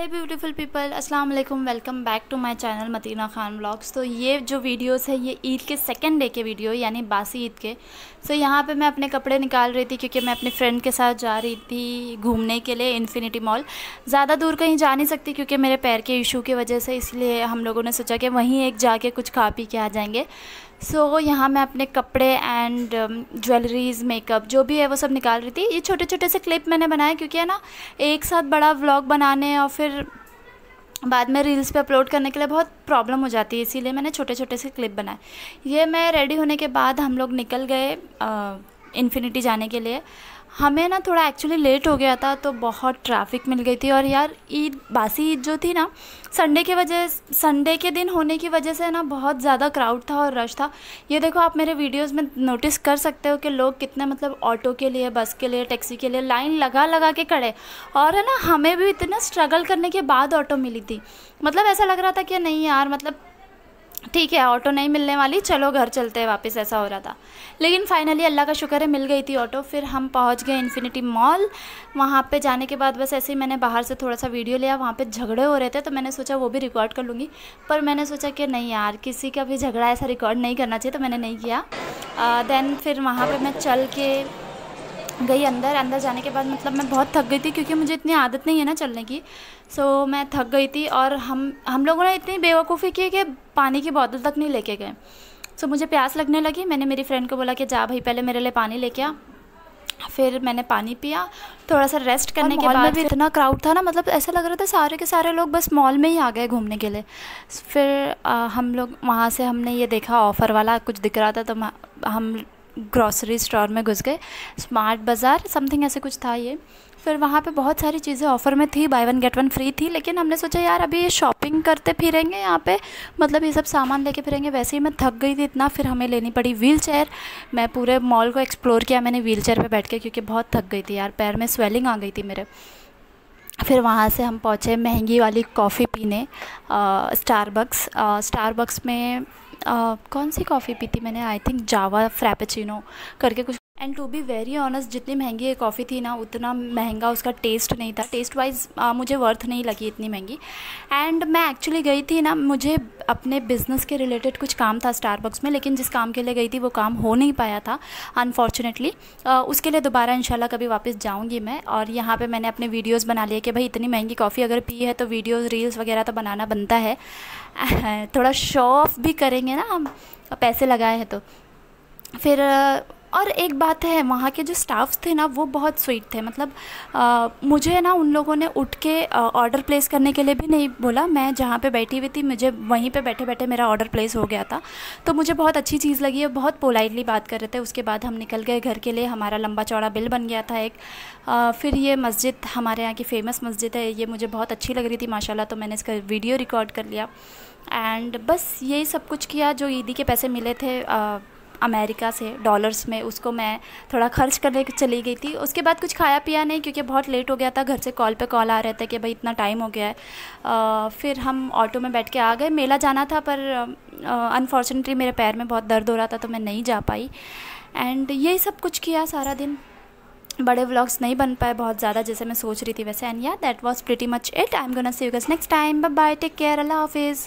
है beautiful people अस्सलाम वालेकुम welcome back to my channel Madina Khan blogs तो ये जो वीडियोस है ये ईद के सेकंड डे के वीडियो यानी बासी ईद के सो so, यहाँ पे मैं अपने कपड़े निकाल रही थी क्योंकि मैं अपने फ्रेंड के साथ जा रही थी घूमने के लिए इन्फिनी मॉल ज़्यादा दूर कहीं जा नहीं सकती क्योंकि मेरे पैर के इशू की वजह से इसलिए हम लोगों ने सोचा कि वहीं एक जाके कुछ खा पी के आ जाएंगे सो so, यहाँ मैं अपने कपड़े एंड ज्वेलरीज मेकअप जो भी है वो सब निकाल रही थी ये छोटे छोटे से क्लिप मैंने बनाए क्योंकि है ना एक साथ बड़ा व्लॉग बनाने और फिर बाद में रील्स पे अपलोड करने के लिए बहुत प्रॉब्लम हो जाती है इसीलिए मैंने छोटे छोटे से क्लिप बनाए ये मैं रेडी होने के बाद हम लोग निकल गए इन्फिनिटी uh, जाने के लिए हमें ना थोड़ा एक्चुअली लेट हो गया था तो बहुत ट्रैफिक मिल गई थी और यार ईद बासी ईद जो थी ना संडे के वजह संडे के दिन होने की वजह से ना बहुत ज़्यादा क्राउड था और रश था ये देखो आप मेरे वीडियोस में नोटिस कर सकते हो कि लोग कितने मतलब ऑटो के लिए बस के लिए टैक्सी के लिए लाइन लगा लगा के खड़े और है ना हमें भी इतना स्ट्रगल करने के बाद ऑटो मिली थी मतलब ऐसा लग रहा था कि नहीं यार मतलब ठीक है ऑटो नहीं मिलने वाली चलो घर चलते हैं वापस ऐसा हो रहा था लेकिन फाइनली अल्लाह का शुक्र है मिल गई थी ऑटो फिर हम पहुंच गए इन्फिनिटी मॉल वहाँ पे जाने के बाद बस ऐसे ही मैंने बाहर से थोड़ा सा वीडियो लिया वहाँ पे झगड़े हो रहे थे तो मैंने सोचा वो भी रिकॉर्ड कर लूँगी पर मैंने सोचा कि नहीं यार किसी का भी झगड़ा ऐसा रिकॉर्ड नहीं करना चाहिए तो मैंने नहीं किया देन फिर वहाँ पर मैं चल के गई अंदर अंदर जाने के बाद मतलब मैं बहुत थक गई थी क्योंकि मुझे इतनी आदत नहीं है ना चलने की सो so, मैं थक गई थी और हम हम लोगों ने इतनी बेवकूफ़ी की कि पानी की बोतल तक नहीं लेके गए सो so, मुझे प्यास लगने लगी मैंने मेरी फ्रेंड को बोला कि जा भाई पहले मेरे लिए पानी लेके आ फिर मैंने पानी पिया थोड़ा सा रेस्ट करने के बाद भी इतना क्राउड था ना मतलब ऐसा लग रहा था सारे के सारे लोग बस मॉल में ही आ गए घूमने के लिए फिर आ, हम लोग वहाँ से हमने ये देखा ऑफ़र वाला कुछ दिख रहा था तो हम ग्रॉसरी स्टोर में घुस गए स्मार्ट बाज़ार समथिंग ऐसे कुछ था ये फिर वहाँ पे बहुत सारी चीज़ें ऑफ़र में थी buy one get one free थी लेकिन हमने सोचा यार अभी ये शॉपिंग करते फिरेंगे यहाँ पे मतलब ये सब सामान लेके फिरेंगे वैसे ही मैं थक गई थी इतना फिर हमें लेनी पड़ी व्हील चेयर मैं पूरे मॉल को एक्सप्लोर किया मैंने व्हील चेयर पर बैठ के क्योंकि बहुत थक गई थी यार पैर में स्वेलिंग आ गई थी मेरे फिर वहाँ से हम पहुँचे महंगी वाली कॉफ़ी पीने स्टारबक्स स्टारबक्स में कौन सी कॉफ़ी पी थी मैंने आई थिंक जावा फ्रैपेचिनो करके कुछ and to be very honest जितनी महंगी ये कॉफ़ी थी ना उतना महंगा उसका टेस्ट नहीं था टेस्ट वाइज मुझे वर्थ नहीं लगी इतनी महंगी एंड मैं एक्चुअली गई थी ना मुझे अपने बिज़नेस के रिलेटेड कुछ काम था स्टारबक्स में लेकिन जिस काम के लिए गई थी वो काम हो नहीं पाया था अनफॉर्चुनेटली उसके लिए दोबारा इनशाला कभी वापस जाऊँगी मैं और यहाँ पर मैंने अपने वीडियोज़ बना लिए कि भाई इतनी महंगी कॉफ़ी अगर पी है तो वीडियोज़ रील्स वगैरह तो बनाना बनता है थोड़ा शो ऑफ भी करेंगे ना हम पैसे लगाए हैं तो फिर और एक बात है वहाँ के जो स्टाफ थे ना वो बहुत स्वीट थे मतलब आ, मुझे ना उन लोगों ने उठ के ऑर्डर प्लेस करने के लिए भी नहीं बोला मैं जहाँ पे बैठी हुई थी मुझे वहीं पे बैठे बैठे मेरा ऑर्डर प्लेस हो गया था तो मुझे बहुत अच्छी चीज़ लगी है बहुत पोलाइटली बात कर रहे थे उसके बाद हम निकल गए घर के लिए हमारा लंबा चौड़ा बिल बन गया था एक आ, फिर ये मस्जिद हमारे यहाँ की फ़ेमस मस्जिद है ये मुझे बहुत अच्छी लग रही थी माशाला तो मैंने इसका वीडियो रिकॉर्ड कर लिया एंड बस यही सब कुछ किया जो ईदी के पैसे मिले थे आ, अमेरिका से डॉलर्स में उसको मैं थोड़ा खर्च करने चली गई थी उसके बाद कुछ खाया पिया नहीं क्योंकि बहुत लेट हो गया था घर से कॉल पे कॉल आ रहे थे कि भाई इतना टाइम हो गया है आ, फिर हम ऑटो में बैठ के आ गए मेला जाना था पर अनफॉर्चुनेटली मेरे पैर में बहुत दर्द हो रहा था तो मैं नहीं जा पाई एंड यही सब कुछ किया सारा दिन बड़े व्लॉग्स नहीं बन पाए बहुत ज़्यादा जैसे मैं सोच रही थी वैसे एंड या that was pretty much it I am gonna see you guys next time bye bye take care अल्लाह हाफिज़